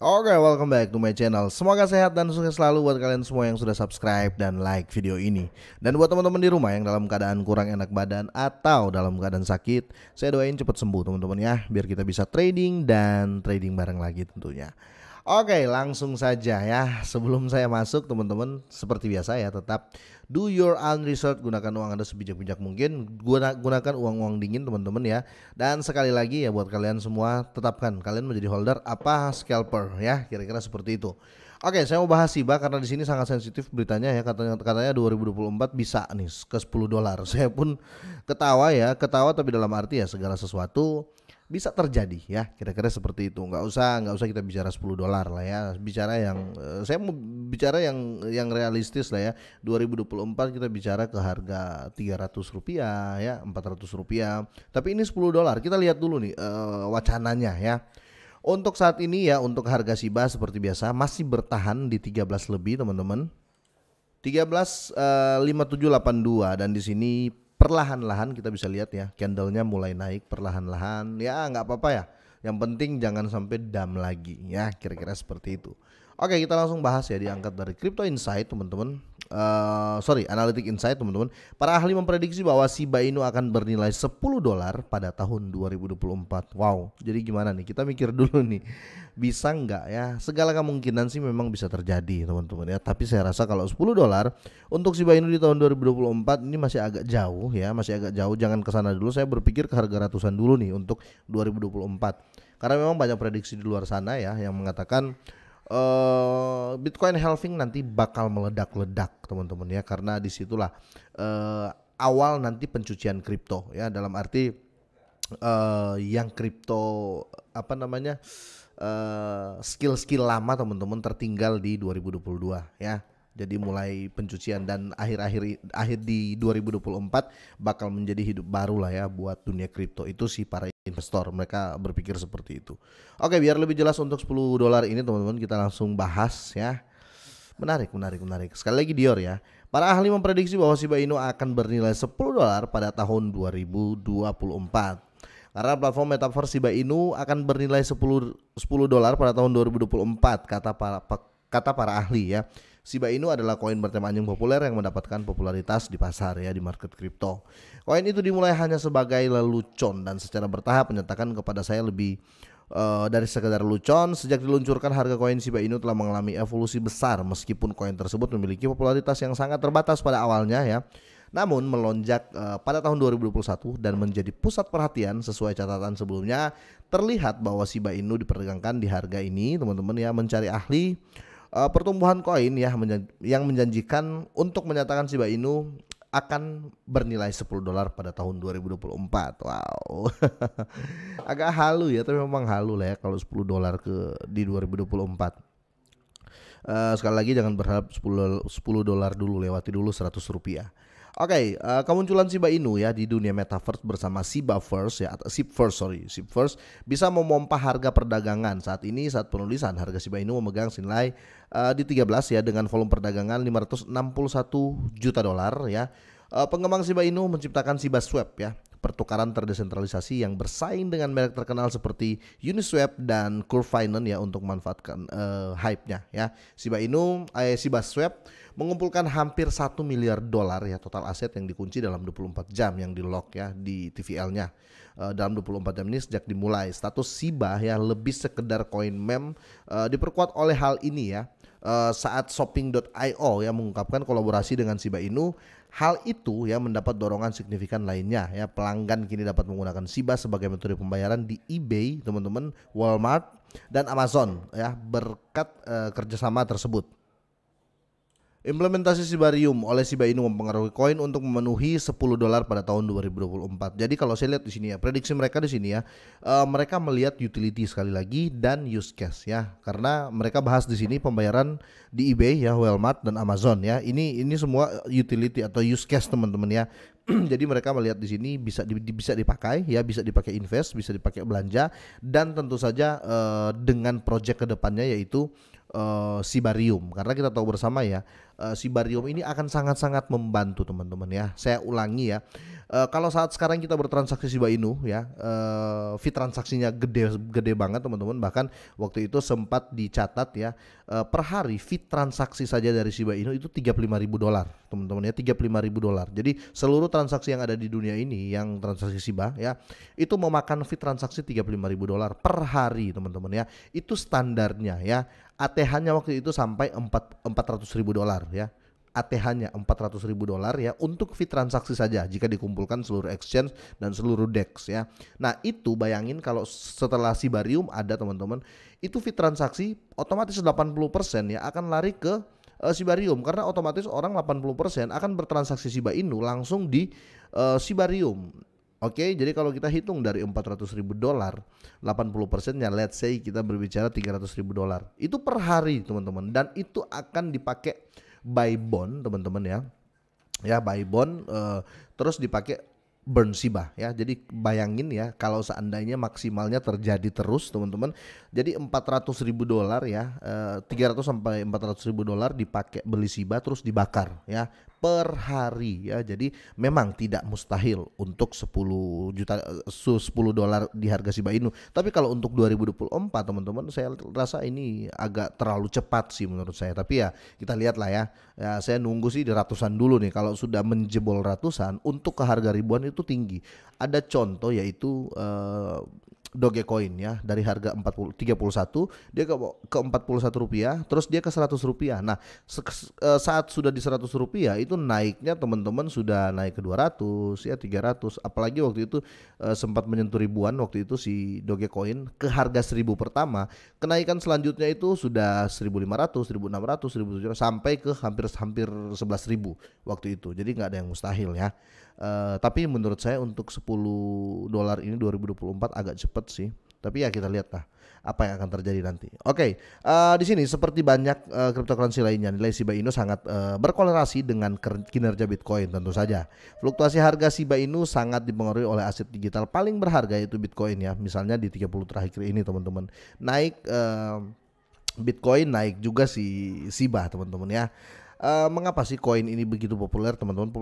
Oke, okay, welcome back to my channel. Semoga sehat dan sukses selalu buat kalian semua yang sudah subscribe dan like video ini. Dan buat teman-teman di rumah yang dalam keadaan kurang enak badan atau dalam keadaan sakit, saya doain cepat sembuh teman-teman ya, biar kita bisa trading dan trading bareng lagi tentunya. Oke, langsung saja ya. Sebelum saya masuk, teman-teman, seperti biasa ya, tetap do your own research, gunakan uang Anda sebijak-bijak mungkin, gunakan uang-uang dingin, teman-teman ya. Dan sekali lagi ya buat kalian semua, tetapkan kalian menjadi holder apa scalper ya, kira-kira seperti itu. Oke, saya mau bahas Siba karena di sini sangat sensitif beritanya ya katanya katanya 2024 bisa nih ke 10 dolar. Saya pun ketawa ya, ketawa tapi dalam arti ya segala sesuatu bisa terjadi ya kira-kira seperti itu nggak usah nggak usah kita bicara 10 dolar lah ya bicara yang eh, saya mau bicara yang yang realistis lah ya 2024 kita bicara ke harga 300 rupiah ya 400 rupiah tapi ini 10 dolar kita lihat dulu nih uh, wacananya ya untuk saat ini ya untuk harga Shiba seperti biasa masih bertahan di 13 lebih teman-teman 13 uh, 5782 dan di sini perlahan-lahan kita bisa lihat ya candlenya mulai naik perlahan-lahan ya nggak apa-apa ya yang penting jangan sampai dam lagi ya kira-kira seperti itu oke kita langsung bahas ya diangkat dari crypto insight teman-teman Eh, sorry, Analytic Insight teman-teman, para ahli memprediksi bahwa Shiba Inu akan bernilai 10 dolar pada tahun 2024. Wow, jadi gimana nih? Kita mikir dulu nih, bisa nggak ya? Segala kemungkinan sih memang bisa terjadi teman-teman ya. Tapi saya rasa kalau 10 dolar untuk Shiba Inu di tahun 2024 ini masih agak jauh ya, masih agak jauh. Jangan ke sana dulu. Saya berpikir ke harga ratusan dulu nih untuk 2024. Karena memang banyak prediksi di luar sana ya yang mengatakan uh, Bitcoin halving nanti bakal meledak-ledak teman-teman ya karena disitulah uh, eh, awal nanti pencucian kripto ya dalam arti uh, yang kripto apa namanya skill-skill uh, skill lama teman-teman tertinggal di 2022 ya jadi mulai pencucian dan akhir-akhir akhir di 2024 bakal menjadi hidup baru lah ya buat dunia kripto itu sih para investor mereka berpikir seperti itu. Oke, biar lebih jelas untuk 10 dolar ini teman-teman kita langsung bahas ya. Menarik, menarik, menarik. Sekali lagi Dior ya. Para ahli memprediksi bahwa Shiba Inu akan bernilai 10 dolar pada tahun 2024. Karena platform metaverse Shiba Inu akan bernilai 10 10 dolar pada tahun 2024 kata para kata para ahli ya. Shiba Inu adalah koin bertema anjing populer yang mendapatkan popularitas di pasar ya di market kripto. Koin itu dimulai hanya sebagai lelucon dan secara bertahap menyatakan kepada saya lebih uh, dari sekedar lelucon. Sejak diluncurkan harga koin Shiba Inu telah mengalami evolusi besar meskipun koin tersebut memiliki popularitas yang sangat terbatas pada awalnya ya. Namun melonjak uh, pada tahun 2021 dan menjadi pusat perhatian sesuai catatan sebelumnya terlihat bahwa Shiba Inu diperdagangkan di harga ini teman-teman ya mencari ahli uh, pertumbuhan koin ya yang menjanjikan untuk menyatakan Shiba Inu akan bernilai 10 dolar pada tahun 2024. Wow. Agak halu ya, tapi memang halu lah ya kalau 10 dolar ke di 2024. Uh, eh, sekali lagi jangan berharap 10 10 dolar dulu lewati dulu 100 rupiah. Oke, okay, uh, eh, kemunculan Shiba Inu ya di dunia metaverse bersama Shiba First ya atau First sorry, First bisa memompa harga perdagangan. Saat ini saat penulisan harga Shiba Inu memegang nilai uh, eh, di 13 ya dengan volume perdagangan 561 juta dolar ya. Uh, pengembang Shiba Inu menciptakan Shiba Swap ya, pertukaran terdesentralisasi yang bersaing dengan merek terkenal seperti Uniswap dan Curve Finance ya untuk memanfaatkan uh, hype-nya ya. Shiba Inu eh, Shiba Swap mengumpulkan hampir 1 miliar dolar ya total aset yang dikunci dalam 24 jam yang di lock ya di TVL-nya. Eh, dalam 24 jam ini sejak dimulai status Siba ya lebih sekedar koin mem uh, diperkuat oleh hal ini ya. Uh, saat shopping.io yang mengungkapkan kolaborasi dengan Siba Inu Hal itu ya mendapat dorongan signifikan lainnya ya pelanggan kini dapat menggunakan Siba sebagai metode pembayaran di eBay teman-teman Walmart dan Amazon ya berkat uh, kerjasama tersebut. Implementasi Sibarium oleh Shiba Inu mempengaruhi koin untuk memenuhi 10 dolar pada tahun 2024. Jadi kalau saya lihat di sini ya, prediksi mereka di sini ya, uh, mereka melihat utility sekali lagi dan use case ya. Karena mereka bahas di sini pembayaran di eBay ya, Walmart dan Amazon ya. Ini ini semua eh, utility atau use case teman-teman ya. Jadi mereka melihat di sini bisa di, bisa dipakai ya, bisa dipakai invest, bisa dipakai belanja dan tentu saja uh, dengan project kedepannya yaitu uh, sibarium karena kita tahu bersama ya uh, sibarium ini akan sangat-sangat membantu teman-teman ya saya ulangi ya eh, kalau saat sekarang kita bertransaksi Shiba Inu ya uh, fee transaksinya gede gede banget teman-teman bahkan waktu itu sempat dicatat ya per hari fee transaksi saja dari Shiba Inu itu ribu dolar teman-teman ya ribu dolar jadi seluruh transaksi yang ada di dunia ini yang transaksi Shiba ya itu memakan fee transaksi ribu dolar per hari teman-teman ya itu standarnya ya ATH-nya waktu itu sampai empat 400 ribu dolar ya. ATH-nya 400 ribu dolar ya untuk fee transaksi saja jika dikumpulkan seluruh exchange dan seluruh DEX ya. Nah itu bayangin kalau setelah Sibarium ada teman-teman itu fee transaksi otomatis 80% ya akan lari ke eh, Sibarium karena otomatis orang 80% akan bertransaksi Shiba Inu langsung di uh, Sibarium. Oke, okay, jadi kalau kita hitung dari 400 ribu dolar, 80 persennya let's say kita berbicara 300 ribu dolar. Itu per hari teman-teman dan itu akan dipakai buy bond teman-teman ya. Ya buy bond uh, terus dipakai burn sibah ya. Jadi bayangin ya kalau seandainya maksimalnya terjadi terus teman-teman. Jadi 400 ribu dolar ya, uh, eh, 300 sampai 400 ribu dolar dipakai beli siba terus dibakar ya per hari ya. Jadi memang tidak mustahil untuk 10 juta 10 dolar di harga Shiba Inu. Tapi kalau untuk 2024 teman-teman saya rasa ini agak terlalu cepat sih menurut saya. Tapi ya kita lihat lah ya. ya saya nunggu sih di ratusan dulu nih. Kalau sudah menjebol ratusan untuk ke harga ribuan itu tinggi. Ada contoh yaitu eh, Dogecoin ya dari harga 40 31 dia ke ke 41 rupiah terus dia ke 100 rupiah nah se, eh, saat sudah di 100 rupiah itu naiknya teman-teman sudah naik ke 200 ya 300 apalagi waktu itu eh, sempat menyentuh ribuan waktu itu si Dogecoin ke harga 1000 pertama kenaikan selanjutnya itu sudah 1500 1600 1700 sampai ke hampir hampir 11000 waktu itu jadi nggak ada yang mustahil ya Eh, tapi menurut saya untuk 10 dolar ini 2024 agak cepet sih. Tapi ya kita lihat lah apa yang akan terjadi nanti. Oke, okay, uh, eh, di sini seperti banyak uh, cryptocurrency lainnya, nilai Shiba Inu sangat uh, berkorelasi dengan kinerja Bitcoin tentu saja. Fluktuasi harga Shiba Inu sangat dipengaruhi oleh aset digital paling berharga yaitu Bitcoin ya. Misalnya di 30 terakhir ini teman-teman naik uh, Bitcoin naik juga si Shiba teman-teman ya. Uh, mengapa sih koin ini begitu populer teman-teman?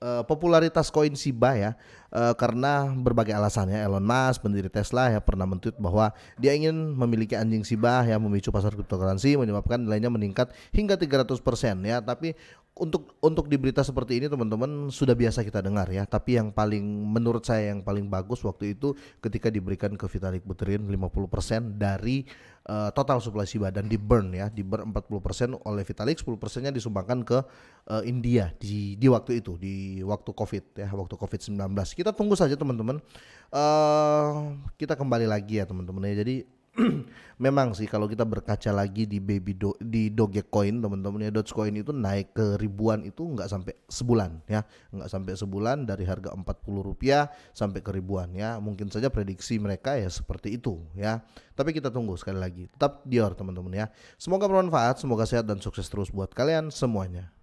Eh, popularitas koin Shiba ya uh, karena berbagai alasannya Elon Musk pendiri Tesla ya pernah mentweet bahwa dia ingin memiliki anjing Shiba yang memicu pasar cryptocurrency menyebabkan nilainya meningkat hingga 300% ya tapi untuk untuk di berita seperti ini teman-teman sudah biasa kita dengar ya tapi yang paling menurut saya yang paling bagus waktu itu ketika diberikan ke Vitalik Buterin 50% dari uh, total suplai si badan di burn ya di burn 40% oleh Vitalik 10%-nya disumbangkan ke uh, India di di waktu itu di waktu Covid ya waktu Covid-19 kita tunggu saja teman-teman uh, kita kembali lagi ya teman-teman ya jadi memang sih kalau kita berkaca lagi di baby do, di Dogecoin teman-teman ya Dogecoin itu naik ke ribuan itu nggak sampai sebulan ya nggak sampai sebulan dari harga empat puluh rupiah sampai ke ribuan ya mungkin saja prediksi mereka ya seperti itu ya tapi kita tunggu sekali lagi tetap Dior teman-teman ya semoga bermanfaat semoga sehat dan sukses terus buat kalian semuanya